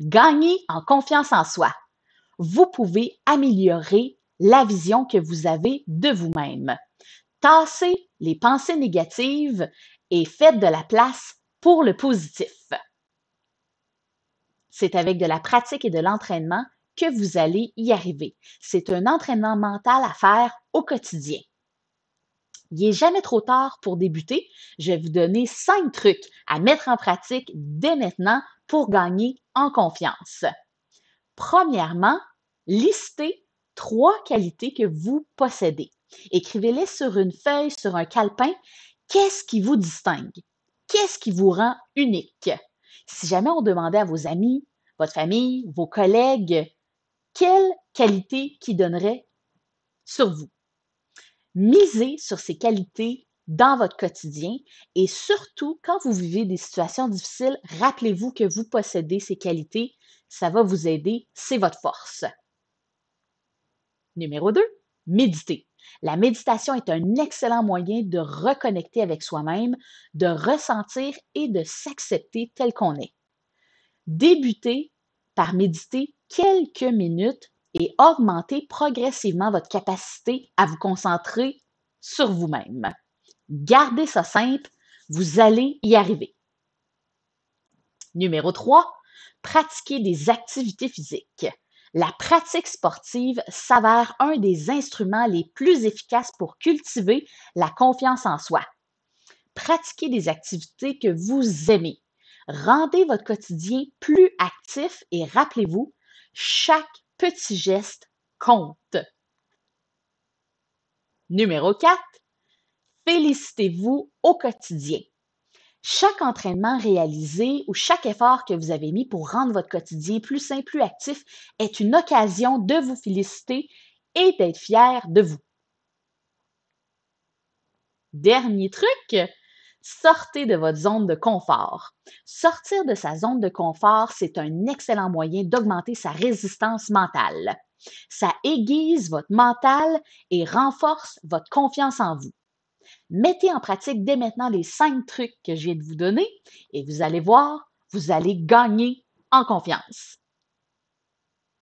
Gagnez en confiance en soi. Vous pouvez améliorer la vision que vous avez de vous-même. Tassez les pensées négatives et faites de la place pour le positif. C'est avec de la pratique et de l'entraînement que vous allez y arriver. C'est un entraînement mental à faire au quotidien. Il n'est jamais trop tard pour débuter. Je vais vous donner cinq trucs à mettre en pratique dès maintenant pour gagner en confiance. Premièrement, listez trois qualités que vous possédez. Écrivez-les sur une feuille, sur un calepin. Qu'est-ce qui vous distingue? Qu'est-ce qui vous rend unique? Si jamais on demandait à vos amis, votre famille, vos collègues, quelle qualité qui donnerait sur vous? Misez sur ces qualités dans votre quotidien et surtout quand vous vivez des situations difficiles, rappelez-vous que vous possédez ces qualités. Ça va vous aider, c'est votre force. Numéro 2, méditer. La méditation est un excellent moyen de reconnecter avec soi-même, de ressentir et de s'accepter tel qu'on est. Débutez par méditer quelques minutes et augmenter progressivement votre capacité à vous concentrer sur vous-même. Gardez ça simple, vous allez y arriver. Numéro 3, pratiquez des activités physiques. La pratique sportive s'avère un des instruments les plus efficaces pour cultiver la confiance en soi. Pratiquez des activités que vous aimez. Rendez votre quotidien plus actif et rappelez-vous, chaque Petit geste, compte. Numéro 4. Félicitez-vous au quotidien. Chaque entraînement réalisé ou chaque effort que vous avez mis pour rendre votre quotidien plus sain, plus actif est une occasion de vous féliciter et d'être fier de vous. Dernier truc, Sortez de votre zone de confort. Sortir de sa zone de confort, c'est un excellent moyen d'augmenter sa résistance mentale. Ça aiguise votre mental et renforce votre confiance en vous. Mettez en pratique dès maintenant les cinq trucs que je viens de vous donner et vous allez voir, vous allez gagner en confiance.